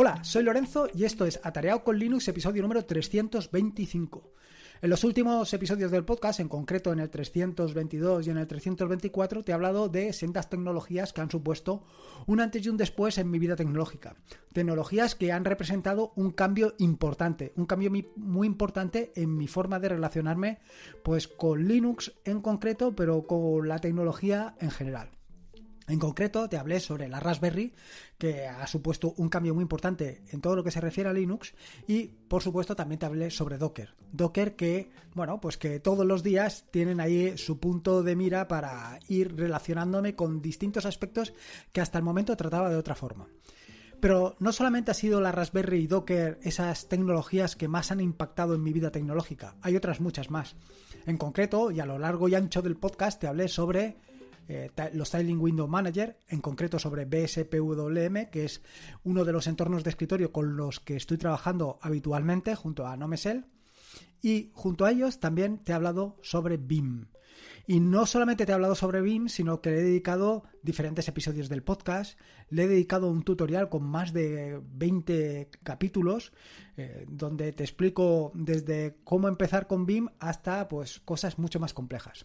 Hola, soy Lorenzo y esto es Atareado con Linux, episodio número 325. En los últimos episodios del podcast, en concreto en el 322 y en el 324, te he hablado de sendas tecnologías que han supuesto un antes y un después en mi vida tecnológica. Tecnologías que han representado un cambio importante, un cambio muy importante en mi forma de relacionarme pues con Linux en concreto, pero con la tecnología en general. En concreto, te hablé sobre la Raspberry, que ha supuesto un cambio muy importante en todo lo que se refiere a Linux, y por supuesto también te hablé sobre Docker. Docker que, bueno, pues que todos los días tienen ahí su punto de mira para ir relacionándome con distintos aspectos que hasta el momento trataba de otra forma. Pero no solamente ha sido la Raspberry y Docker esas tecnologías que más han impactado en mi vida tecnológica, hay otras muchas más. En concreto, y a lo largo y ancho del podcast te hablé sobre eh, los Tiling Window Manager, en concreto sobre BSPWM, que es uno de los entornos de escritorio con los que estoy trabajando habitualmente junto a Nomesel. Y junto a ellos también te he hablado sobre BIM. Y no solamente te he hablado sobre BIM, sino que le he dedicado diferentes episodios del podcast, le he dedicado un tutorial con más de 20 capítulos, eh, donde te explico desde cómo empezar con BIM hasta pues, cosas mucho más complejas.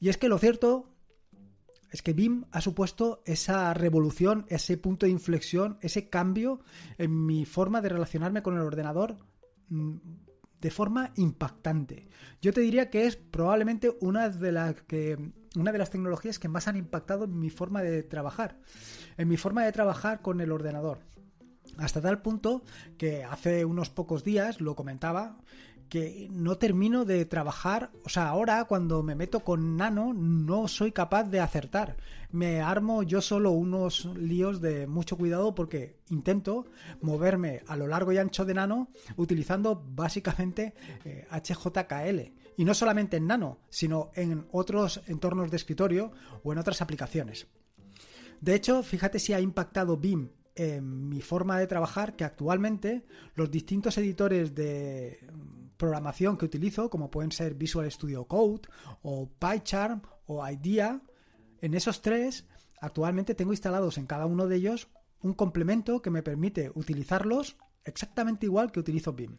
Y es que lo cierto es que BIM ha supuesto esa revolución, ese punto de inflexión, ese cambio en mi forma de relacionarme con el ordenador mm, de forma impactante. Yo te diría que es probablemente una de las que una de las tecnologías que más han impactado en mi forma de trabajar, en mi forma de trabajar con el ordenador. Hasta tal punto que hace unos pocos días lo comentaba que no termino de trabajar, o sea, ahora cuando me meto con Nano no soy capaz de acertar. Me armo yo solo unos líos de mucho cuidado porque intento moverme a lo largo y ancho de Nano utilizando básicamente HJKL. Eh, y no solamente en Nano, sino en otros entornos de escritorio o en otras aplicaciones. De hecho, fíjate si ha impactado BIM en mi forma de trabajar que actualmente los distintos editores de programación que utilizo, como pueden ser Visual Studio Code o PyCharm o IDEA, en esos tres actualmente tengo instalados en cada uno de ellos un complemento que me permite utilizarlos exactamente igual que utilizo BIM.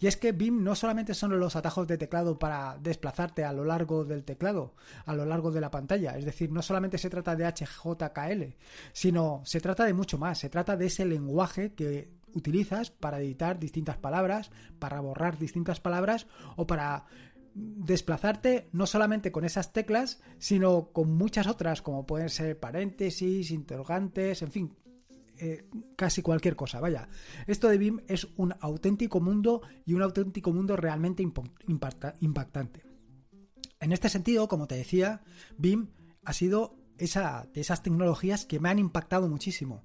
Y es que BIM no solamente son los atajos de teclado para desplazarte a lo largo del teclado, a lo largo de la pantalla. Es decir, no solamente se trata de HJKL, sino se trata de mucho más. Se trata de ese lenguaje que utilizas para editar distintas palabras, para borrar distintas palabras o para desplazarte no solamente con esas teclas, sino con muchas otras, como pueden ser paréntesis, interrogantes, en fin, eh, casi cualquier cosa. Vaya, esto de BIM es un auténtico mundo y un auténtico mundo realmente impactante. En este sentido, como te decía, BIM ha sido de esas tecnologías que me han impactado muchísimo.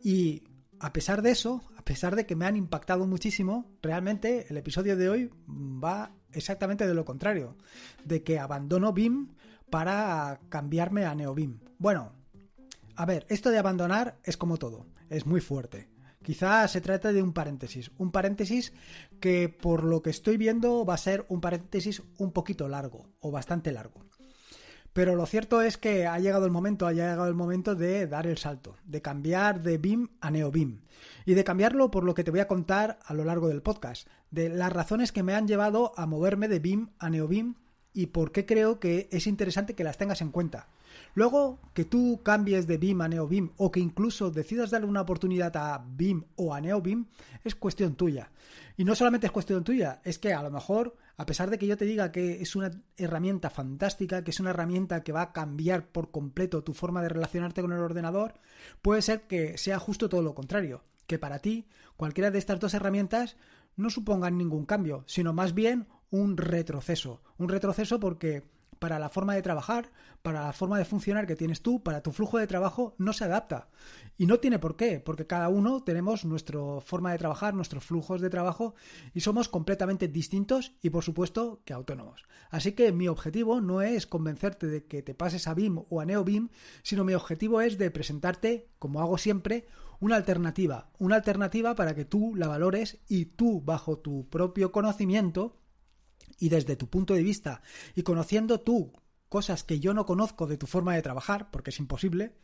Y a pesar de eso, a pesar de que me han impactado muchísimo, realmente el episodio de hoy va exactamente de lo contrario, de que abandono BIM para cambiarme a NeoBIM. Bueno, a ver, esto de abandonar es como todo, es muy fuerte. Quizás se trate de un paréntesis, un paréntesis que por lo que estoy viendo va a ser un paréntesis un poquito largo o bastante largo. Pero lo cierto es que ha llegado el momento, ha llegado el momento de dar el salto, de cambiar de BIM a NeoBIM. Y de cambiarlo por lo que te voy a contar a lo largo del podcast, de las razones que me han llevado a moverme de BIM a NeoBIM y por qué creo que es interesante que las tengas en cuenta. Luego, que tú cambies de BIM a NeoBIM o que incluso decidas darle una oportunidad a BIM o a NeoBIM es cuestión tuya. Y no solamente es cuestión tuya, es que a lo mejor a pesar de que yo te diga que es una herramienta fantástica, que es una herramienta que va a cambiar por completo tu forma de relacionarte con el ordenador, puede ser que sea justo todo lo contrario, que para ti cualquiera de estas dos herramientas no supongan ningún cambio, sino más bien un retroceso. Un retroceso porque para la forma de trabajar, para la forma de funcionar que tienes tú, para tu flujo de trabajo, no se adapta. Y no tiene por qué, porque cada uno tenemos nuestra forma de trabajar, nuestros flujos de trabajo y somos completamente distintos y por supuesto que autónomos. Así que mi objetivo no es convencerte de que te pases a BIM o a NeoBIM, sino mi objetivo es de presentarte, como hago siempre, una alternativa, una alternativa para que tú la valores y tú bajo tu propio conocimiento y desde tu punto de vista y conociendo tú cosas que yo no conozco de tu forma de trabajar, porque es imposible,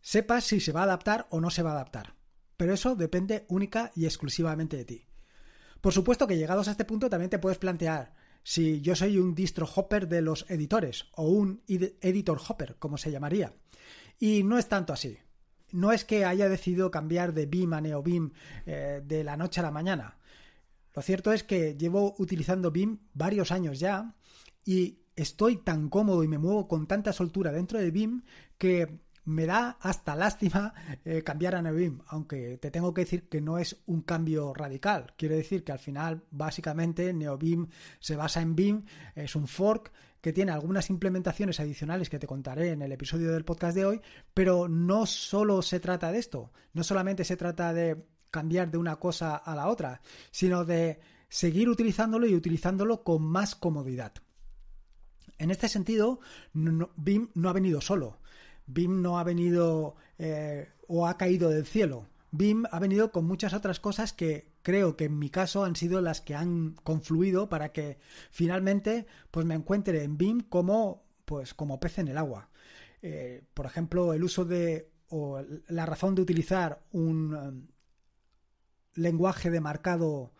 sepas si se va a adaptar o no se va a adaptar. Pero eso depende única y exclusivamente de ti. Por supuesto que llegados a este punto también te puedes plantear si yo soy un distro hopper de los editores o un editor hopper, como se llamaría. Y no es tanto así. No es que haya decidido cambiar de BIM a NeoBIM eh, de la noche a la mañana. Lo cierto es que llevo utilizando BIM varios años ya y estoy tan cómodo y me muevo con tanta soltura dentro de BIM que me da hasta lástima eh, cambiar a NeoBIM, aunque te tengo que decir que no es un cambio radical. Quiero decir que al final, básicamente, NeoBIM se basa en BIM, es un fork que tiene algunas implementaciones adicionales que te contaré en el episodio del podcast de hoy, pero no solo se trata de esto, no solamente se trata de cambiar de una cosa a la otra, sino de seguir utilizándolo y utilizándolo con más comodidad. En este sentido, BIM no ha venido solo. BIM no ha venido eh, o ha caído del cielo. BIM ha venido con muchas otras cosas que creo que en mi caso han sido las que han confluido para que finalmente pues me encuentre en BIM como pues como pez en el agua. Eh, por ejemplo, el uso de o la razón de utilizar un um, lenguaje de marcado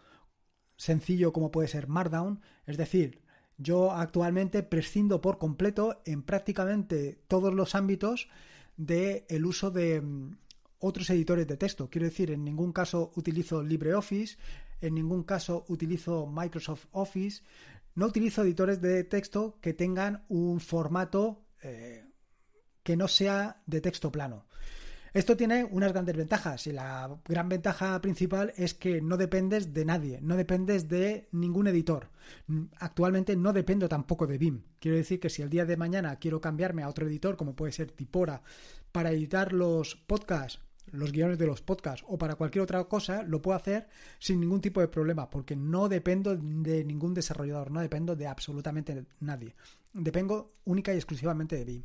sencillo como puede ser Markdown, es decir, yo actualmente prescindo por completo en prácticamente todos los ámbitos del el uso de mm, otros editores de texto. Quiero decir, en ningún caso utilizo LibreOffice, en ningún caso utilizo Microsoft Office, no utilizo editores de texto que tengan un formato eh, que no sea de texto plano. Esto tiene unas grandes ventajas y la gran ventaja principal es que no dependes de nadie, no dependes de ningún editor. Mm, actualmente no dependo tampoco de BIM. Quiero decir que si el día de mañana quiero cambiarme a otro editor, como puede ser Tipora, para editar los podcasts, los guiones de los podcasts o para cualquier otra cosa, lo puedo hacer sin ningún tipo de problema, porque no dependo de ningún desarrollador, no dependo de absolutamente nadie. Dependo única y exclusivamente de BIM.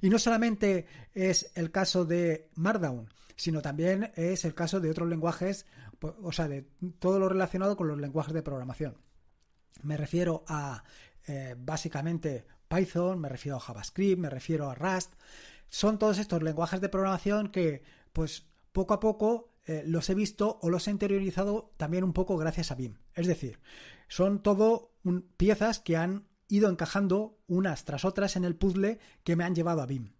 Y no solamente es el caso de Markdown, sino también es el caso de otros lenguajes, o sea, de todo lo relacionado con los lenguajes de programación. Me refiero a eh, básicamente Python, me refiero a JavaScript, me refiero a Rust. Son todos estos lenguajes de programación que, pues, poco a poco eh, los he visto o los he interiorizado también un poco gracias a BIM. Es decir, son todo piezas que han ido encajando unas tras otras en el puzzle que me han llevado a BIM.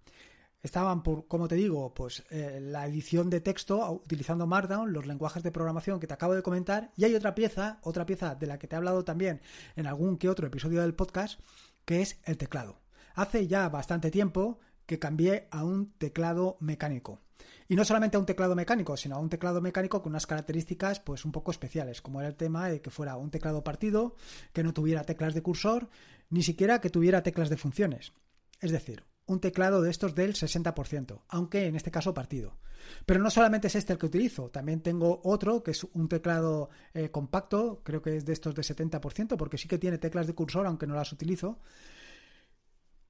Estaban, por, como te digo, pues eh, la edición de texto utilizando Markdown, los lenguajes de programación que te acabo de comentar, y hay otra pieza, otra pieza de la que te he hablado también en algún que otro episodio del podcast, que es el teclado. Hace ya bastante tiempo que cambié a un teclado mecánico. Y no solamente a un teclado mecánico, sino a un teclado mecánico con unas características pues un poco especiales, como era el tema de que fuera un teclado partido, que no tuviera teclas de cursor, ni siquiera que tuviera teclas de funciones. Es decir, un teclado de estos del 60%, aunque en este caso partido. Pero no solamente es este el que utilizo, también tengo otro que es un teclado eh, compacto, creo que es de estos de 70%, porque sí que tiene teclas de cursor, aunque no las utilizo.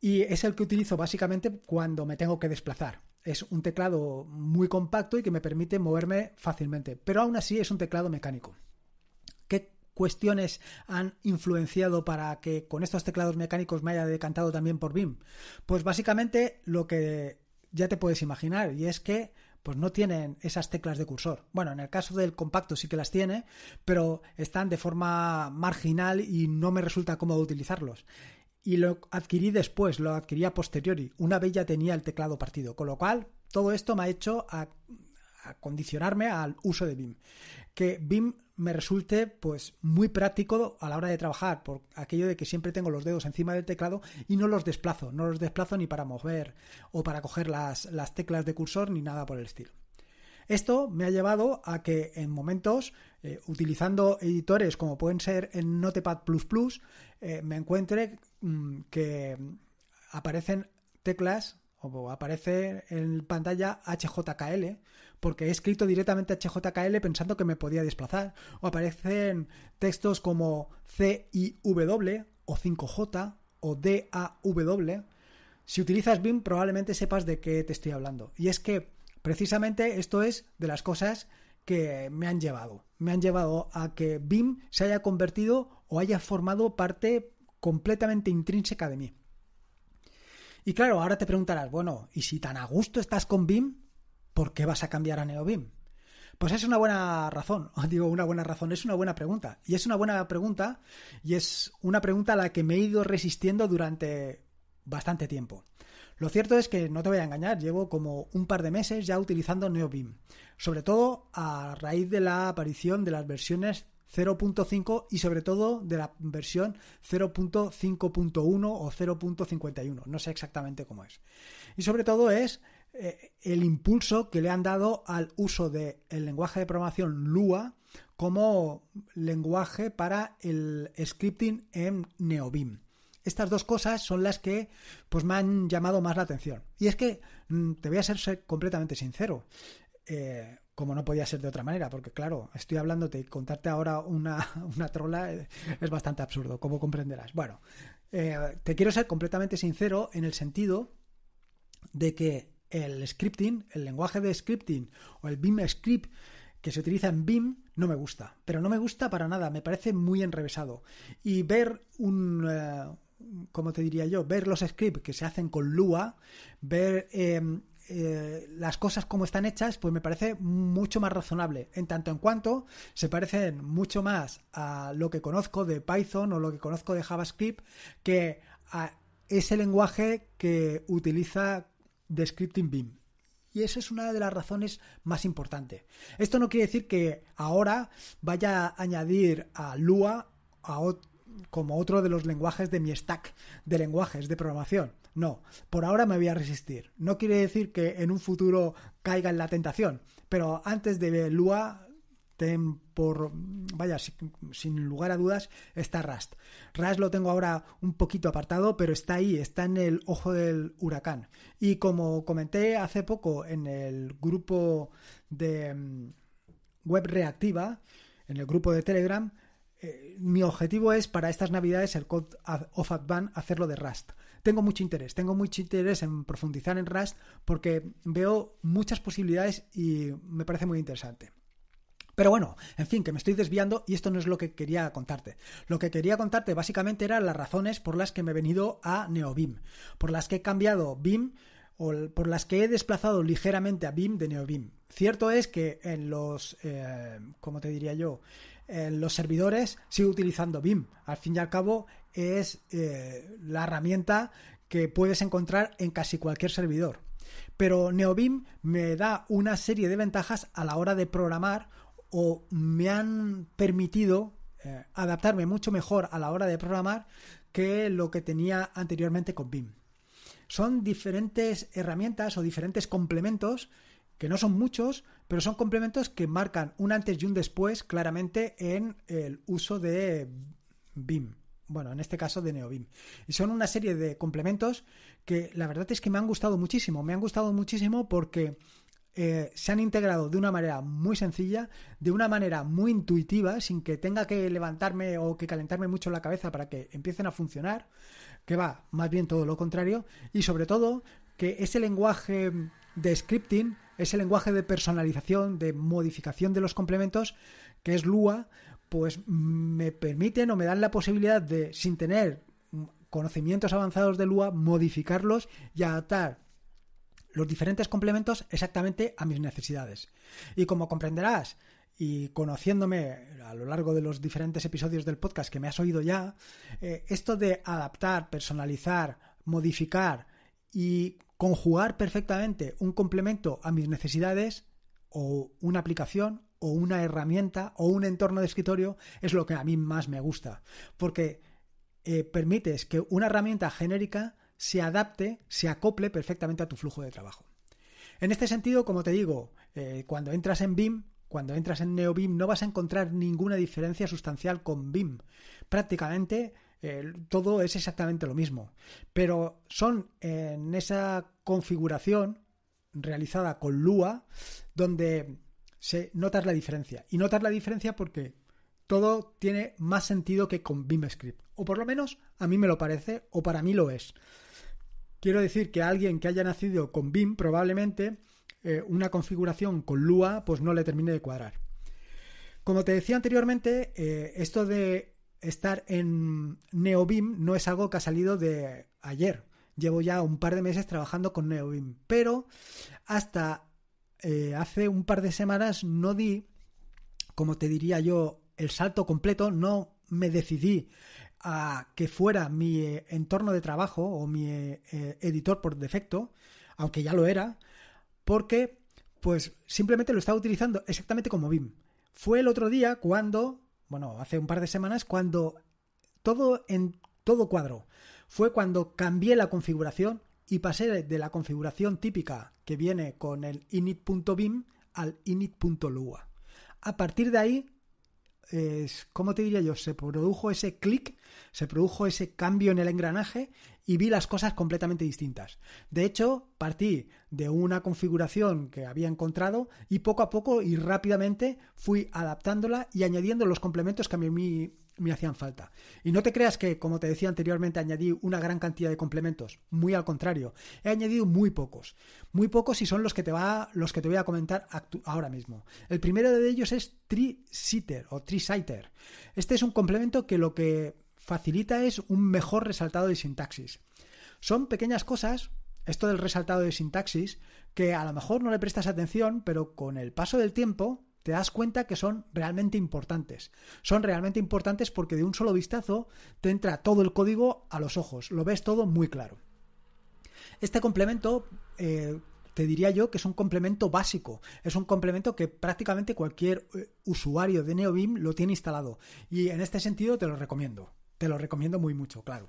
Y es el que utilizo básicamente cuando me tengo que desplazar es un teclado muy compacto y que me permite moverme fácilmente, pero aún así es un teclado mecánico. ¿Qué cuestiones han influenciado para que con estos teclados mecánicos me haya decantado también por BIM? Pues básicamente lo que ya te puedes imaginar y es que pues no tienen esas teclas de cursor. Bueno, en el caso del compacto sí que las tiene, pero están de forma marginal y no me resulta cómodo utilizarlos y lo adquirí después, lo adquirí a posteriori, una vez ya tenía el teclado partido, con lo cual todo esto me ha hecho a, condicionarme al uso de BIM, que BIM me resulte pues muy práctico a la hora de trabajar, por aquello de que siempre tengo los dedos encima del teclado y no los desplazo, no los desplazo ni para mover o para coger las teclas de cursor ni nada por el estilo. Esto me ha llevado a que en momentos, eh, utilizando editores como pueden ser en Notepad eh, me encuentre mm, que aparecen teclas o aparece en pantalla HJKL, porque he escrito directamente HJKL pensando que me podía desplazar, o aparecen textos como CIW o 5J o DAW. Si utilizas BIM probablemente sepas de qué te estoy hablando. Y es que Precisamente esto es de las cosas que me han llevado. Me han llevado a que BIM se haya convertido o haya formado parte completamente intrínseca de mí. Y claro, ahora te preguntarás, bueno, ¿y si tan a gusto estás con BIM, por qué vas a cambiar a NeoBIM? Pues es una buena razón, digo una buena razón, es una buena pregunta. Y es una buena pregunta y es una pregunta a la que me he ido resistiendo durante bastante tiempo. Lo cierto es que no te voy a engañar, llevo como un par de meses ya utilizando NeoBeam, sobre todo a raíz de la aparición de las versiones 0.5 y sobre todo de la versión 0.5.1 o 0.51, no sé exactamente cómo es. Y sobre todo es eh, el impulso que le han dado al uso del lenguaje de programación Lua como lenguaje para el scripting en NeoBeam. Estas dos cosas son las que pues, me han llamado más la atención. Y es que, mm, te voy a ser completamente sincero, eh, como no podía ser de otra manera, porque claro, estoy hablándote y contarte ahora una, trola eh, es bastante absurdo, como comprenderás. Bueno, eh, te quiero ser completamente sincero en el sentido de que el scripting, el lenguaje de scripting o el BIM script que se utiliza en BIM no me gusta, pero no me gusta para nada, me parece muy enrevesado. Y ver un, como te diría yo? Ver los scripts que se hacen con Lua, ver eh, eh, las cosas como están hechas, pues me parece mucho más razonable. En tanto en cuanto se parecen mucho más a lo que conozco de Python o lo que conozco de JavaScript que a ese lenguaje que utiliza Descripting Scripting Beam. Y esa es una de las razones más importantes. Esto no quiere decir que ahora vaya a añadir a Lua a otro como otro de los lenguajes de mi stack de lenguajes de programación. No, por ahora me voy a resistir. No quiere decir que en un futuro caiga en la tentación, pero antes de Lua, ten por, vaya, sin lugar a dudas, está Rust. Rust lo tengo ahora un poquito apartado, pero está ahí, está en el ojo del huracán. Y como comenté hace poco en el grupo de mm, web reactiva, en el grupo de Telegram, eh, mi objetivo es para estas navidades el Code of Advan hacerlo de Rust. Tengo mucho interés, tengo mucho interés en profundizar en Rust porque veo muchas posibilidades y me parece muy interesante. Pero bueno, en fin, que me estoy desviando y esto no es lo que quería contarte. Lo que quería contarte básicamente eran las razones por las que me he venido a Neobim por las que he cambiado BIM o por las que he desplazado ligeramente a BIM de Neobim, Cierto es que en los, eh, como te diría yo? los servidores, sigo utilizando BIM. Al fin y al cabo es eh, la herramienta que puedes encontrar en casi cualquier servidor. Pero NeoBIM me da una serie de ventajas a la hora de programar o me han permitido eh, adaptarme mucho mejor a la hora de programar que lo que tenía anteriormente con BIM. Son diferentes herramientas o diferentes complementos que no son muchos, pero son complementos que marcan un antes y un después claramente en el uso de BIM. Bueno, en este caso de NeoBIM. Y son una serie de complementos que la verdad es que me han gustado muchísimo. Me han gustado muchísimo porque eh, se han integrado de una manera muy sencilla, de una manera muy intuitiva, sin que tenga que levantarme o que calentarme mucho la cabeza para que empiecen a funcionar, que va más bien todo lo contrario, y sobre todo que ese lenguaje de scripting ese lenguaje de personalización, de modificación de los complementos, que es Lua, pues mm, me permiten o me dan la posibilidad de, sin tener conocimientos avanzados de Lua, modificarlos y adaptar los diferentes complementos exactamente a mis necesidades. Y como comprenderás, y conociéndome a lo largo de los diferentes episodios del podcast que me has oído ya, eh, esto de adaptar, personalizar, modificar y conjugar perfectamente un complemento a mis necesidades o una aplicación o una herramienta o un entorno de escritorio es lo que a mí más me gusta. Porque eh, permites que una herramienta genérica se adapte, se acople perfectamente a tu flujo de trabajo. En este sentido, como te digo, eh, cuando entras en BIM, cuando entras en NeoBIM, no vas a encontrar ninguna diferencia sustancial con BIM. Prácticamente todo es exactamente lo mismo. Pero son en esa configuración realizada con Lua donde se notas la diferencia. Y notas la diferencia porque todo tiene más sentido que con BimScript O por lo menos a mí me lo parece o para mí lo es. Quiero decir que a alguien que haya nacido con BIM probablemente eh, una configuración con Lua pues no le termine de cuadrar. Como te decía anteriormente, eh, esto de estar en Neobim no es algo que ha salido de ayer. Llevo ya un par de meses trabajando con Neobim, pero hasta eh, hace un par de semanas no di, como te diría yo, el salto completo, no me decidí a que fuera mi eh, entorno de trabajo o mi eh, editor por defecto, aunque ya lo era, porque pues simplemente lo estaba utilizando exactamente como BIM. Fue el otro día cuando bueno, hace un par de semanas, cuando todo, en, todo cuadro. Fue cuando cambié la configuración y pasé de la configuración típica que viene con el init.bim al init.lua. A partir de ahí es, ¿cómo te diría yo? Se produjo ese clic, se produjo ese cambio en el engranaje y vi las cosas completamente distintas. De hecho, partí de una configuración que había encontrado y poco a poco y rápidamente fui adaptándola y añadiendo los complementos que a mí, me hacían falta. Y no te creas que, como te decía anteriormente, añadí una gran cantidad de complementos. Muy al contrario, he añadido muy pocos. Muy pocos y son los que te, va, los que te voy a comentar ahora mismo. El primero de ellos es Tri-Sitter o tri Este es un complemento que lo que facilita es un mejor resaltado de sintaxis. Son pequeñas cosas, esto del resaltado de sintaxis, que a lo mejor no le prestas atención, pero con el paso del tiempo te das cuenta que son realmente importantes. Son realmente importantes porque de un solo vistazo te entra todo el código a los ojos, lo ves todo muy claro. Este complemento... Eh, te diría yo que es un complemento básico, es un complemento que prácticamente cualquier eh, usuario de NeoBeam lo tiene instalado y en este sentido te lo recomiendo, te lo recomiendo muy mucho, claro.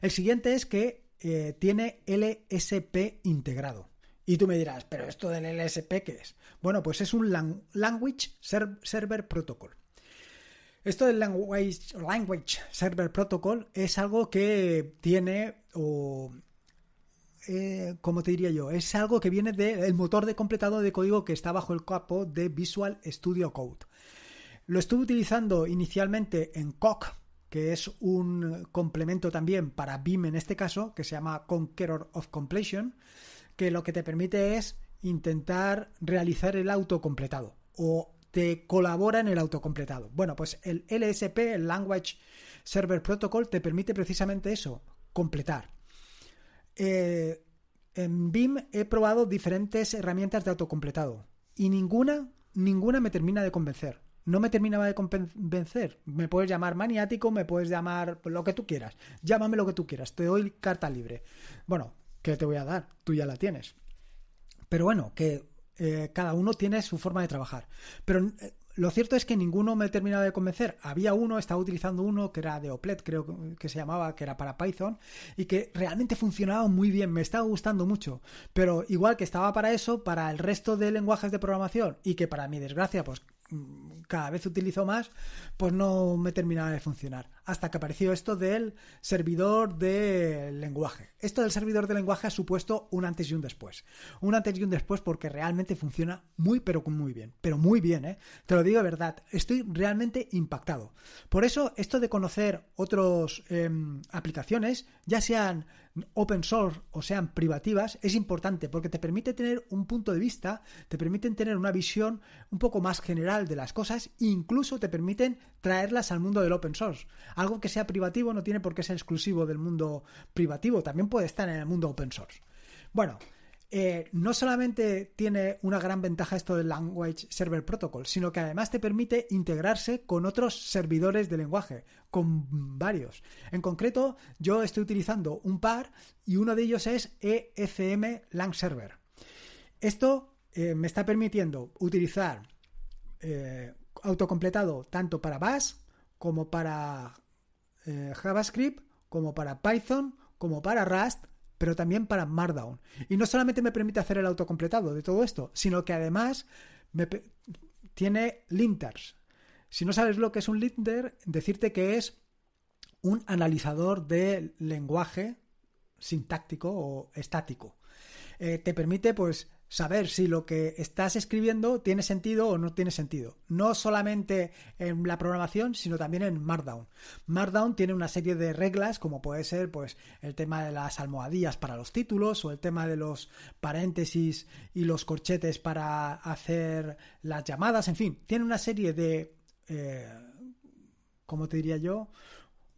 El siguiente es que eh, tiene LSP integrado. Y tú me dirás, pero esto del LSP, ¿qué es? Bueno, pues es un Language Server Protocol. Esto del language, Server Protocol es algo que tiene, o eh, te diría yo, es algo que viene del motor de completado de código que está bajo el capo de Visual Studio Code. Lo estuve utilizando inicialmente en COC, que es un complemento también para BIM en este caso, que se llama Conqueror of Completion que lo que te permite es intentar realizar el auto completado o te colabora en el autocompletado. Bueno, pues el LSP, el Language Server Protocol, te permite precisamente eso, completar. Eh, en BIM he probado diferentes herramientas de autocompletado y ninguna, ninguna me termina de convencer. No me terminaba de convencer. Me puedes llamar maniático, me puedes llamar lo que tú quieras. Llámame lo que tú quieras. Te doy carta libre. Bueno, que te voy a dar? Tú ya la tienes. Pero bueno, que eh, cada uno tiene su forma de trabajar. Pero eh, lo cierto es que ninguno me terminado de convencer. Había uno, estaba utilizando uno que era de Oplet, creo que se llamaba, que era para Python, y que realmente funcionaba muy bien, me estaba gustando mucho. Pero igual que estaba para eso, para el resto de lenguajes de programación, y que para mi desgracia, pues cada vez utilizo más, pues no me terminaba de funcionar. Hasta que apareció esto del servidor de lenguaje. Esto del servidor de lenguaje ha supuesto un antes y un después. Un antes y un después porque realmente funciona muy, pero muy bien. Pero muy bien, ¿eh? Te lo digo de verdad. Estoy realmente impactado. Por eso, esto de conocer otras em, aplicaciones, ya sean open source o sean privativas es importante porque te permite tener un punto de vista, te permiten tener una visión un poco más general de las cosas e incluso te permiten traerlas al mundo del open source. Algo que sea privativo no tiene por qué ser exclusivo del mundo privativo, también puede estar en el mundo open source. Bueno, eh, no solamente tiene una gran ventaja esto del Language Server Protocol, sino que además te permite integrarse con otros servidores de lenguaje, con varios. En concreto, yo estoy utilizando un par y uno de ellos es EFM Lang Server. Esto eh, me está permitiendo utilizar eh, autocompletado tanto para Bash como para JavaScript, como para Python, como para Rust pero también para Markdown. Y no solamente me permite hacer el autocompletado de todo esto, sino que además tiene linters. Si no sabes lo que es un linter, decirte que es un analizador de lenguaje sintáctico o estático. Eh, te permite, pues, saber si lo que estás escribiendo tiene sentido o no tiene sentido. No solamente en la programación, sino también en Markdown. Markdown tiene una serie de reglas, como puede ser pues, el tema de las almohadillas para los títulos o el tema de los paréntesis y los corchetes para hacer las llamadas, en fin, tiene una serie de... como eh, ¿Cómo te diría yo?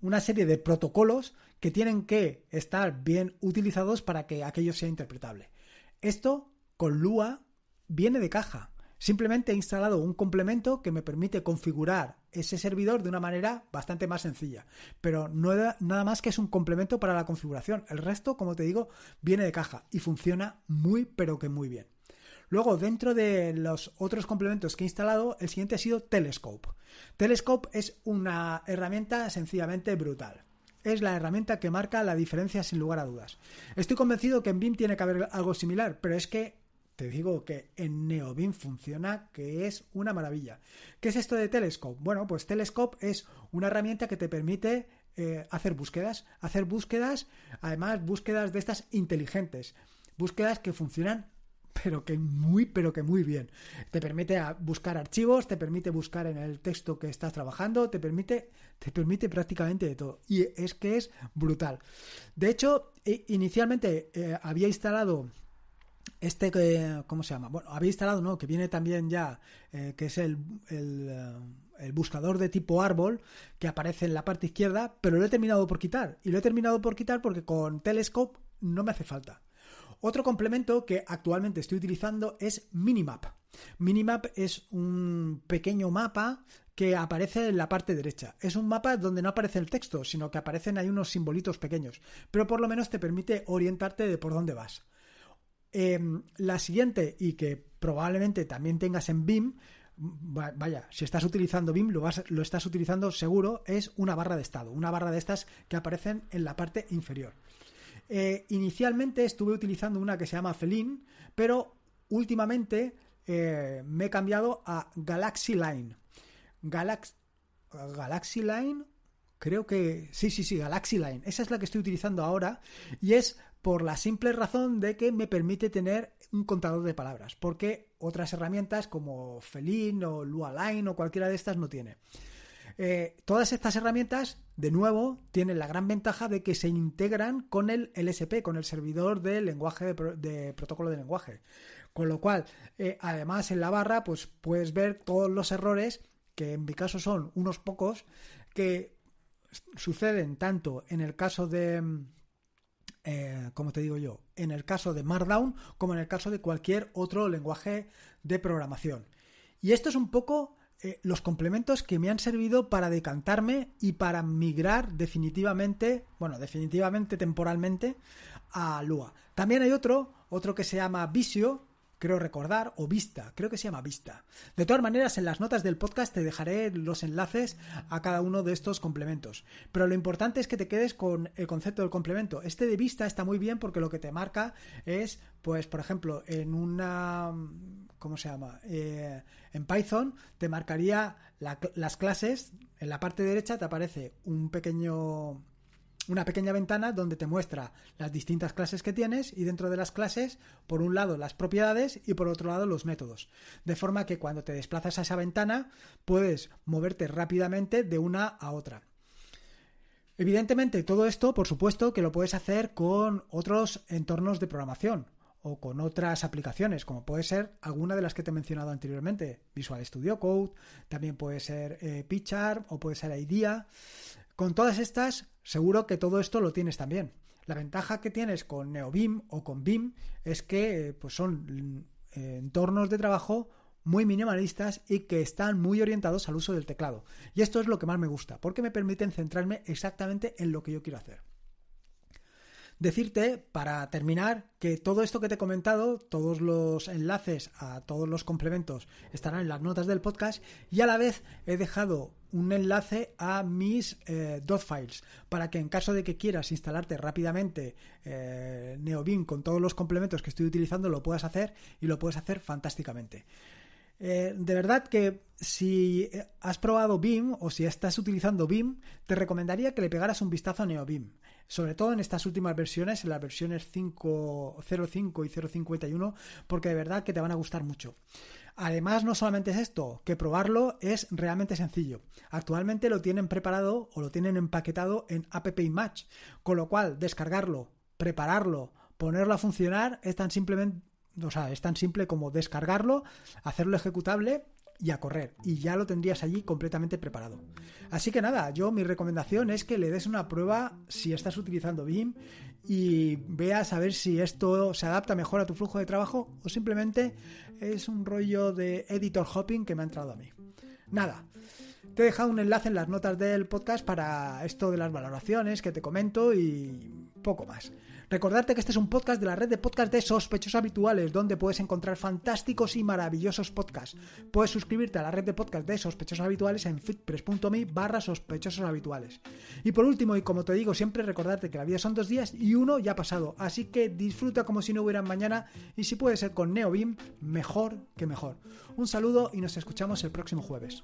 Una serie de protocolos que tienen que estar bien utilizados para que aquello sea interpretable. Esto con Lua viene de caja. Simplemente he instalado un complemento que me permite configurar ese servidor de una manera bastante más sencilla. Pero no nada más que es un complemento para la configuración. El resto, como te digo, viene de caja y funciona muy, pero que muy bien. Luego, dentro de los otros complementos que he instalado, el siguiente ha sido Telescope. Telescope es una herramienta sencillamente brutal. Es la herramienta que marca la diferencia sin lugar a dudas. Estoy convencido que en BIM tiene que haber algo similar, pero es que te digo que en Neobim funciona, que es una maravilla. ¿Qué es esto de Telescope? Bueno, pues Telescope es una herramienta que te permite eh, hacer búsquedas, hacer búsquedas, además búsquedas de estas inteligentes, búsquedas que funcionan pero que muy, pero que muy bien. Te permite buscar archivos, te permite buscar en el texto que estás trabajando, te permite, te permite prácticamente de todo. Y es que es brutal. De hecho, inicialmente eh, había instalado este, que ¿cómo se llama? Bueno, había instalado, ¿no? Que viene también ya, eh, que es el, eh, el, buscador de tipo árbol, que aparece en la parte izquierda, pero lo he terminado por quitar. Y lo he terminado por quitar porque con Telescope no me hace falta. Otro complemento que actualmente estoy utilizando es Minimap. Minimap es un pequeño mapa que aparece en la parte derecha. Es un mapa donde no aparece el texto, sino que aparecen ahí unos simbolitos pequeños, pero por lo menos te permite orientarte de por dónde vas. Em, la siguiente, y que probablemente también tengas en BIM, vaya, si estás utilizando BIM, lo, estás utilizando seguro, es una barra de estado, una barra de estas que aparecen en la parte inferior. Eh, inicialmente estuve utilizando una que se llama Feline, pero últimamente eh, me he cambiado a Galaxy Line. Galaxy Line, creo que... Sí, sí, sí, Galaxy Line. Esa es la que estoy utilizando ahora y es por la simple razón de que me permite tener un contador de palabras, porque otras herramientas como Felin o Lualine o cualquiera de estas no tiene. Eh, todas estas herramientas, de nuevo, tienen la gran ventaja de que se integran con el LSP, con el servidor de lenguaje de, protocolo de lenguaje. Con lo cual, eh, además en la barra, pues puedes ver todos los errores, que en mi caso son unos pocos, que suceden tanto en el caso de mm, eh, como te digo yo, en el caso de Markdown como en el caso de cualquier otro lenguaje de programación. Y esto es un poco eh, los complementos que me han servido para decantarme y para migrar definitivamente, bueno, definitivamente temporalmente a Lua. También hay otro, otro que se llama Visio, creo recordar, o Vista, creo que se llama Vista. De todas maneras, en las notas del podcast te dejaré los enlaces a cada uno de estos complementos. Pero lo importante es que te quedes con el concepto del complemento. Este de Vista está muy bien porque lo que te marca es, pues, por ejemplo, en una... ¿Cómo se llama? Eh, en Python te marcaría las clases. En la parte derecha te aparece un pequeño una pequeña ventana donde te muestra las distintas clases que tienes y dentro de las clases, por un lado, las propiedades y por otro lado, los métodos. De forma que cuando te desplazas a esa ventana, puedes moverte rápidamente de una a otra. Evidentemente, todo esto, por supuesto, que lo puedes hacer con otros entornos de programación o con otras aplicaciones, como puede ser alguna de las que te he mencionado anteriormente, Visual Studio Code, también puede ser eh, o puede ser IDEA. Con todas estas Seguro que todo esto lo tienes también. La ventaja que tienes con NeoBIM o con BIM es que eh, pues son mm, eh, entornos de trabajo muy minimalistas y que están muy orientados al uso del teclado. Y esto es lo que más me gusta, porque me permiten centrarme exactamente en lo que yo quiero hacer. Decirte, para terminar, que todo esto que te he comentado, todos los enlaces a todos los complementos estarán en las notas del podcast y a la vez he dejado un enlace a mis eh, files para que en caso de que quieras instalarte rápidamente eh, NeoBim con todos los complementos que estoy utilizando lo puedas hacer y lo puedes hacer fantásticamente. Eh, de verdad que si has probado BIM o si estás utilizando BIM, te recomendaría que le pegaras un vistazo a NeoBIM sobre todo en estas últimas versiones, en las versiones 5.05 05 y 051, porque de verdad que te van a gustar mucho. Además, no solamente es esto, que probarlo es realmente sencillo. Actualmente lo tienen preparado o lo tienen empaquetado en App Match, con lo cual descargarlo, prepararlo, ponerlo a funcionar es tan simplemente, o sea, es tan simple como descargarlo, hacerlo ejecutable y a correr, y ya lo tendrías allí completamente preparado. Así que nada, yo mi recomendación es que le des una prueba si estás utilizando BIM y veas a ver si esto se adapta mejor a tu flujo de trabajo o simplemente es un rollo de editor hopping que me ha entrado a mí. Nada. Te he dejado un enlace en las notas del podcast para esto de las valoraciones que te comento y poco más. Recordarte que este es un podcast de la red de podcast de sospechosos habituales, donde puedes encontrar fantásticos y maravillosos podcasts. Puedes suscribirte a la red de podcast de sospechosos habituales en fitpress.me barra sospechosos habituales. Y por último, y como te digo siempre, recordarte que la vida son dos días y uno ya ha pasado, así que disfruta como si no hubiera mañana y si puede ser con Neobim, mejor que mejor. Un saludo y nos escuchamos el próximo jueves.